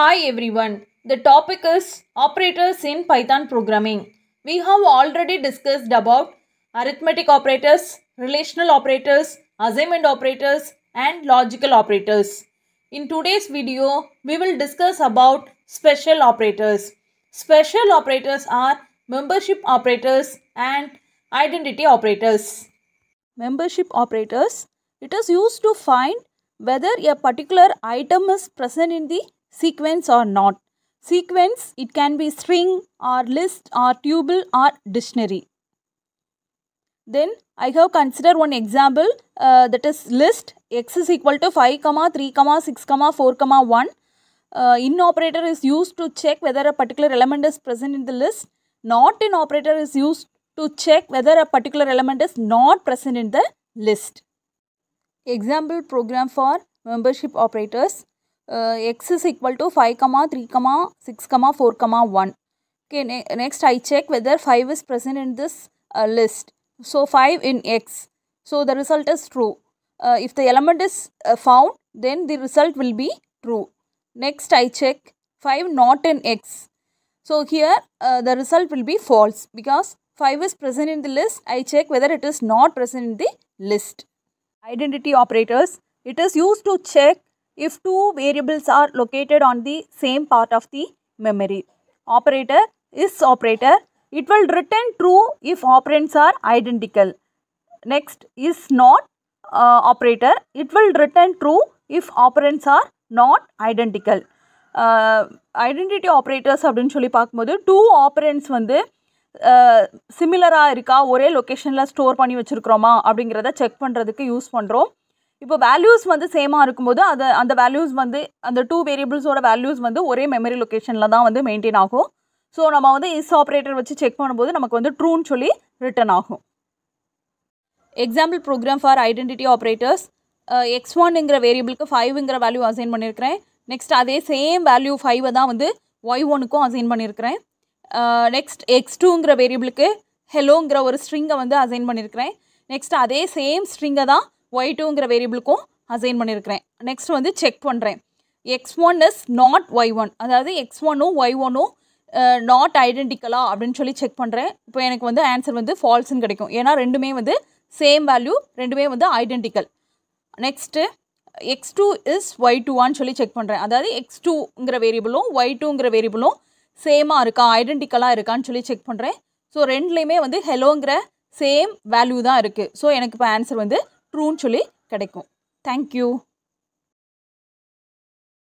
Hi everyone, the topic is operators in Python programming. We have already discussed about arithmetic operators, relational operators, assignment operators and logical operators. In today's video, we will discuss about special operators. Special operators are membership operators and identity operators. Membership operators, it is used to find whether a particular item is present in the sequence or not. Sequence, it can be string or list or tuple or dictionary. Then I have considered one example uh, that is list x is equal to 5, comma 3, comma 6, comma 4, comma 1. Uh, in operator is used to check whether a particular element is present in the list. Not in operator is used to check whether a particular element is not present in the list. Example program for membership operators. Uh, x is equal to 5 comma 3 comma 6 comma 4 comma 1 okay ne next i check whether 5 is present in this uh, list so 5 in x so the result is true uh, if the element is uh, found then the result will be true next i check 5 not in x so here uh, the result will be false because 5 is present in the list i check whether it is not present in the list identity operators it is used to check if two variables are located on the same part of the memory. Operator is operator. It will return true if operands are identical. Next is not uh, operator. It will return true if operands are not identical. Uh, identity operators identity operators Two operands, பார்க்கும்போது two operands வந்து சிமிலராக uh, இருக்கா ஒரே லொக்கேஷனில் store பண்ணி வச்சுருக்கிறோமா அப்படிங்கிறத check பண்ணுறதுக்கு use பண்ணுறோம் இப்போ வேல்யூஸ் வந்து சேமாக இருக்கும்போது அது அந்த வேல்யூஸ் வந்து அந்த டூ வேரியபிள்ஸோட வேல்யூஸ் வந்து ஒரே மெமரி லொக்கேஷனில் தான் வந்து மெயின்டைன் ஆகும் ஸோ நம்ம வந்து இஸ் ஆப்ரேட்டர் வச்சு செக் பண்ணும்போது நமக்கு வந்து ட்ரூன்னு சொல்லி ரிட்டர்ன் ஆகும் example program for identity operators x ஒன்ங்கிற வேரியபிளுக்கு ஃபைவ்ங்கிற வேல்யூ அசைன் பண்ணியிருக்கிறேன் நெக்ஸ்ட் அதே சேம் வேல்யூ ஃபைவை தான் வந்து ஒய் ஒனுக்கும் அசைன் பண்ணியிருக்கிறேன் நெக்ஸ்ட் எக்ஸ் டூங்கிற வேரியபிளுக்கு ஹெலோங்கிற ஒரு ஸ்ட்ரிங்கை வந்து அசைன் பண்ணியிருக்கிறேன் நெக்ஸ்ட் அதே சேம் ஸ்ட்ரிங்கை தான் ஒய் டூங்கிற வேரியபிளுக்கும் அசைன் பண்ணியிருக்கிறேன் நெக்ஸ்ட் வந்து செக் பண்ணுறேன் X one is not Y one அதாவது எக்ஸ் ஒன்னும் ஒய் ஒன்னும் நாட் ஐடென்டிக்கலா அப்படின்னு சொல்லி செக் பண்ணுறேன் இப்போ எனக்கு வந்து ஆன்சர் வந்து ஃபால்ஸ்ன்னு கிடைக்கும் ஏன்னா ரெண்டுமே வந்து சேம் வேல்யூ ரெண்டுமே வந்து identical next X two is Y டூவான்னு சொல்லி செக் பண்ணுறேன் அதாவது எக்ஸ் டூங்கிற வேரியபிளும் ஒய் டூங்கிற வேரியபிளும் சேமாக இருக்கா ஐடென்டிக்கலாக இருக்கான்னு சொல்லி செக் பண்ணுறேன் ஸோ ரெண்டுலேயுமே வந்து ஹெலோங்கிற சேம் வேல்யூ தான் இருக்குது ஸோ எனக்கு இப்போ ஆன்சர் வந்து ட்ரூன்னு சொல்லி கிடைக்கும் தேங்க்யூ